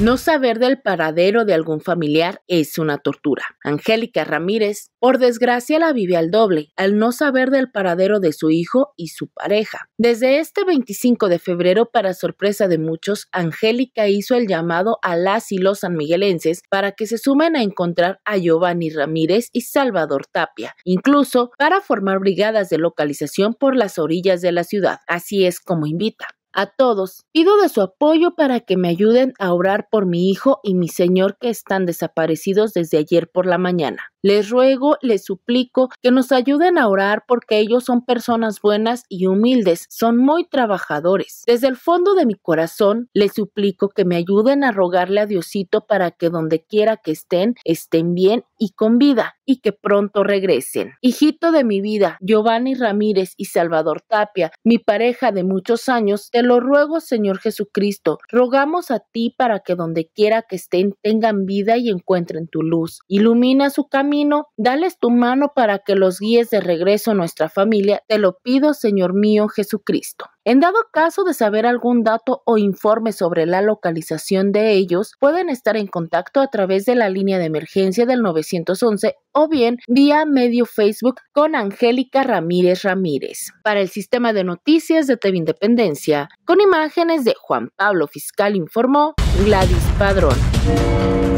No saber del paradero de algún familiar es una tortura. Angélica Ramírez, por desgracia, la vive al doble, al no saber del paradero de su hijo y su pareja. Desde este 25 de febrero, para sorpresa de muchos, Angélica hizo el llamado a las y los sanmiguelenses para que se sumen a encontrar a Giovanni Ramírez y Salvador Tapia, incluso para formar brigadas de localización por las orillas de la ciudad. Así es como invita a todos. Pido de su apoyo para que me ayuden a orar por mi hijo y mi señor que están desaparecidos desde ayer por la mañana. Les ruego, les suplico que nos ayuden a orar porque ellos son personas buenas y humildes, son muy trabajadores. Desde el fondo de mi corazón, les suplico que me ayuden a rogarle a Diosito para que donde quiera que estén, estén bien y con vida y que pronto regresen. Hijito de mi vida, Giovanni Ramírez y Salvador Tapia, mi pareja de muchos años, te lo ruego, Señor Jesucristo, rogamos a ti para que donde quiera que estén tengan vida y encuentren tu luz. Ilumina su camino dales tu mano para que los guíes de regreso a nuestra familia, te lo pido, Señor mío Jesucristo. En dado caso de saber algún dato o informe sobre la localización de ellos, pueden estar en contacto a través de la línea de emergencia del 911 o bien vía medio Facebook con Angélica Ramírez Ramírez. Para el sistema de noticias de TV Independencia, con imágenes de Juan Pablo Fiscal informó Gladys Padrón.